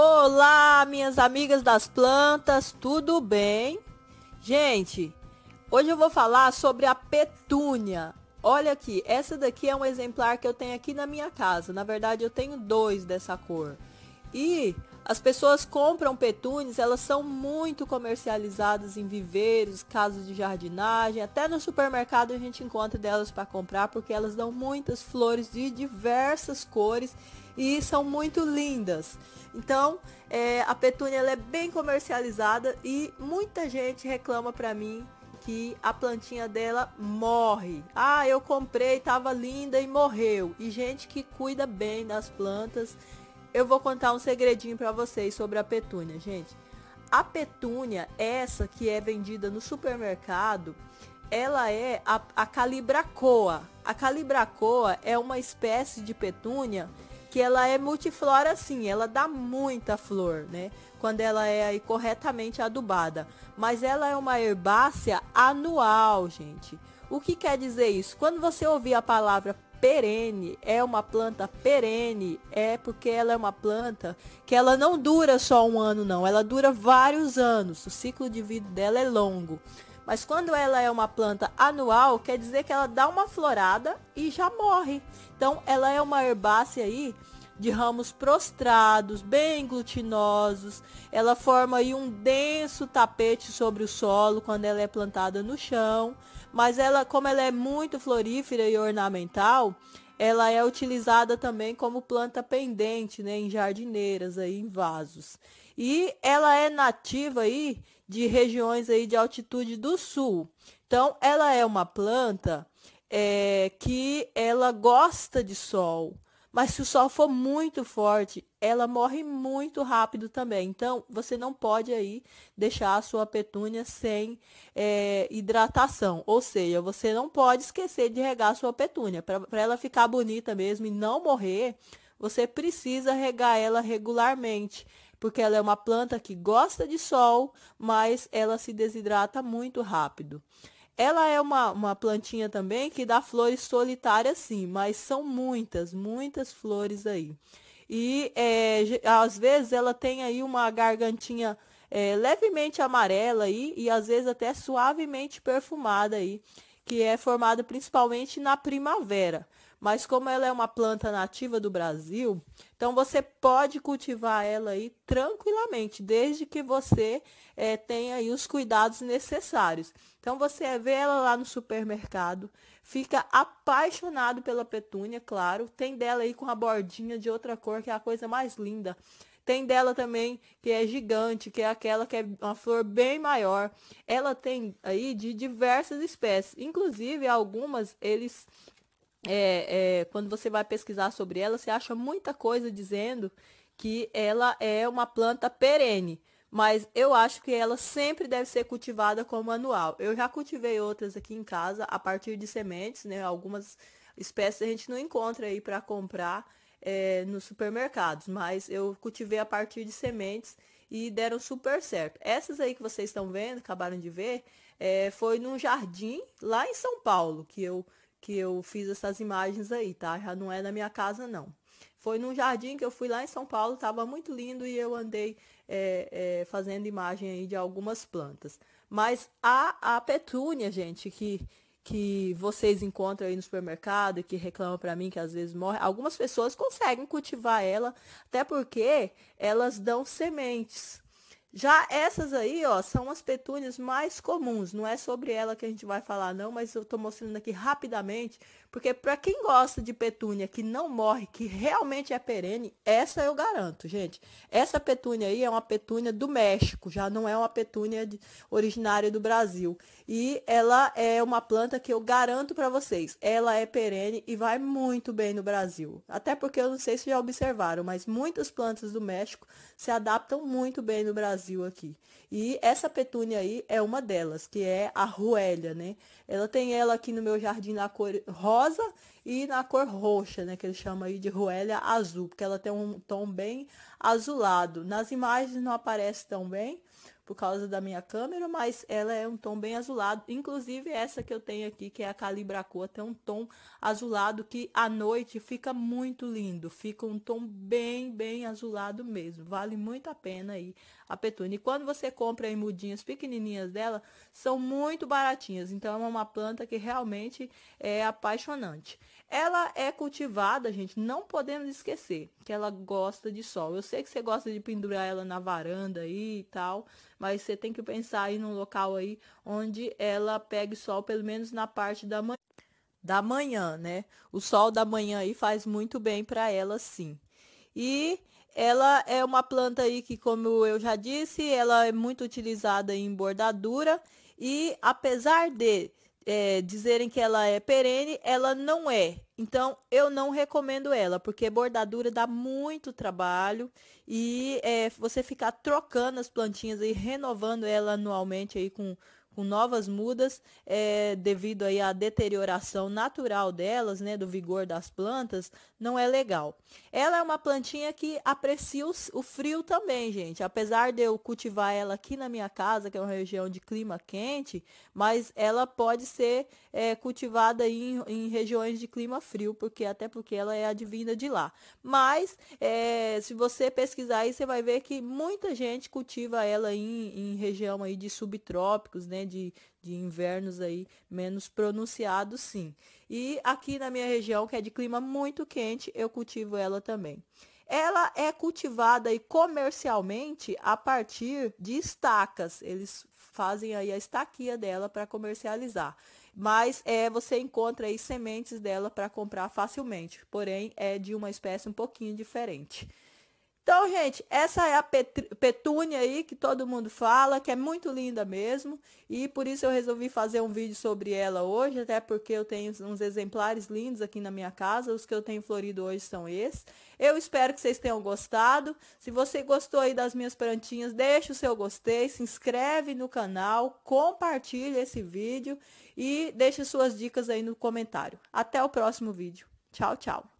Olá, minhas amigas das plantas, tudo bem? Gente, hoje eu vou falar sobre a petúnia. Olha aqui, essa daqui é um exemplar que eu tenho aqui na minha casa. Na verdade, eu tenho dois dessa cor. E as pessoas compram petúnias, elas são muito comercializadas em viveiros, casas de jardinagem, até no supermercado a gente encontra delas para comprar porque elas dão muitas flores de diversas cores e são muito lindas. Então, é, a petúnia é bem comercializada e muita gente reclama para mim que a plantinha dela morre. Ah, eu comprei, estava linda e morreu. E gente que cuida bem das plantas eu vou contar um segredinho para vocês sobre a petúnia, gente. A petúnia, essa que é vendida no supermercado, ela é a, a calibracoa. A calibracoa é uma espécie de petúnia que ela é multiflora sim, ela dá muita flor, né? Quando ela é corretamente adubada. Mas ela é uma herbácea anual, gente. O que quer dizer isso? Quando você ouvir a palavra perene, é uma planta perene, é porque ela é uma planta que ela não dura só um ano não, ela dura vários anos, o ciclo de vida dela é longo. Mas quando ela é uma planta anual, quer dizer que ela dá uma florada e já morre. Então ela é uma herbácea aí de ramos prostrados, bem glutinosos. Ela forma aí um denso tapete sobre o solo quando ela é plantada no chão, mas ela, como ela é muito florífera e ornamental, ela é utilizada também como planta pendente, né, em jardineiras aí, em vasos. E ela é nativa aí de regiões aí de altitude do sul. Então, ela é uma planta é, que ela gosta de sol mas se o sol for muito forte, ela morre muito rápido também. Então, você não pode aí deixar a sua petúnia sem é, hidratação. Ou seja, você não pode esquecer de regar a sua petúnia. Para ela ficar bonita mesmo e não morrer, você precisa regar ela regularmente porque ela é uma planta que gosta de sol, mas ela se desidrata muito rápido. Ela é uma, uma plantinha também que dá flores solitárias, sim, mas são muitas, muitas flores aí. E é, às vezes ela tem aí uma gargantinha é, levemente amarela aí, e às vezes até suavemente perfumada aí, que é formada principalmente na primavera. Mas como ela é uma planta nativa do Brasil, então você pode cultivar ela aí tranquilamente, desde que você é, tenha aí os cuidados necessários. Então você vê ela lá no supermercado, fica apaixonado pela petúnia, claro. Tem dela aí com a bordinha de outra cor, que é a coisa mais linda. Tem dela também que é gigante, que é aquela que é uma flor bem maior. Ela tem aí de diversas espécies, inclusive algumas eles é, é, quando você vai pesquisar sobre ela, você acha muita coisa dizendo que ela é uma planta perene. Mas eu acho que ela sempre deve ser cultivada como anual. Eu já cultivei outras aqui em casa a partir de sementes, né? Algumas espécies a gente não encontra aí para comprar é, nos supermercados, mas eu cultivei a partir de sementes e deram super certo. Essas aí que vocês estão vendo, acabaram de ver, é, foi num jardim lá em São Paulo que eu que eu fiz essas imagens aí, tá? Já não é na minha casa, não. Foi num jardim que eu fui lá em São Paulo, estava muito lindo e eu andei é, é, fazendo imagem aí de algumas plantas. Mas a, a petúnia, gente, que, que vocês encontram aí no supermercado, que reclamam para mim que às vezes morre, algumas pessoas conseguem cultivar ela, até porque elas dão sementes. Já essas aí, ó, são as petúnias mais comuns. Não é sobre ela que a gente vai falar, não, mas eu estou mostrando aqui rapidamente, porque para quem gosta de petúnia que não morre, que realmente é perene, essa eu garanto, gente. Essa petúnia aí é uma petúnia do México, já não é uma petúnia de, originária do Brasil. E ela é uma planta que eu garanto para vocês, ela é perene e vai muito bem no Brasil. Até porque eu não sei se já observaram, mas muitas plantas do México se adaptam muito bem no Brasil Brasil aqui. E essa petúnia aí é uma delas, que é a ruélia, né? Ela tem ela aqui no meu jardim na cor rosa e na cor roxa, né? Que ele chama aí de ruélia azul, porque ela tem um tom bem azulado. Nas imagens não aparece tão bem, por causa da minha câmera, mas ela é um tom bem azulado. Inclusive essa que eu tenho aqui, que é a Calibracoa, tem um tom azulado que à noite fica muito lindo. Fica um tom bem, bem azulado mesmo. Vale muito a pena aí a Petune. E quando você compra em mudinhas pequenininhas dela, são muito baratinhas. Então é uma planta que realmente é apaixonante. Ela é cultivada, gente, não podemos esquecer que ela gosta de sol. Eu sei que você gosta de pendurar ela na varanda aí e tal, mas você tem que pensar aí num local aí onde ela pegue sol pelo menos na parte da manhã, da manhã, né? O sol da manhã aí faz muito bem para ela, sim. E ela é uma planta aí que, como eu já disse, ela é muito utilizada em bordadura e apesar de é, dizerem que ela é perene, ela não é. Então, eu não recomendo ela, porque bordadura dá muito trabalho e é, você ficar trocando as plantinhas e renovando ela anualmente aí com com novas mudas é, devido aí à deterioração natural delas, né, do vigor das plantas, não é legal. Ela é uma plantinha que aprecia o, o frio também, gente. Apesar de eu cultivar ela aqui na minha casa, que é uma região de clima quente, mas ela pode ser é, cultivada em, em regiões de clima frio, porque até porque ela é advinda de lá. Mas é, se você pesquisar aí, você vai ver que muita gente cultiva ela em, em região aí de subtrópicos, né? de, de invernos aí menos pronunciados, sim. E aqui na minha região, que é de clima muito quente, eu cultivo ela também. Ela é cultivada e comercialmente a partir de estacas. Eles fazem aí a estaquia dela para comercializar. Mas é, você encontra aí sementes dela para comprar facilmente. Porém, é de uma espécie um pouquinho diferente. Então, gente, essa é a petúnia aí que todo mundo fala, que é muito linda mesmo, e por isso eu resolvi fazer um vídeo sobre ela hoje, até porque eu tenho uns exemplares lindos aqui na minha casa, os que eu tenho florido hoje são esses. Eu espero que vocês tenham gostado. Se você gostou aí das minhas plantinhas, deixa o seu gostei, se inscreve no canal, compartilha esse vídeo e deixa suas dicas aí no comentário. Até o próximo vídeo. Tchau, tchau.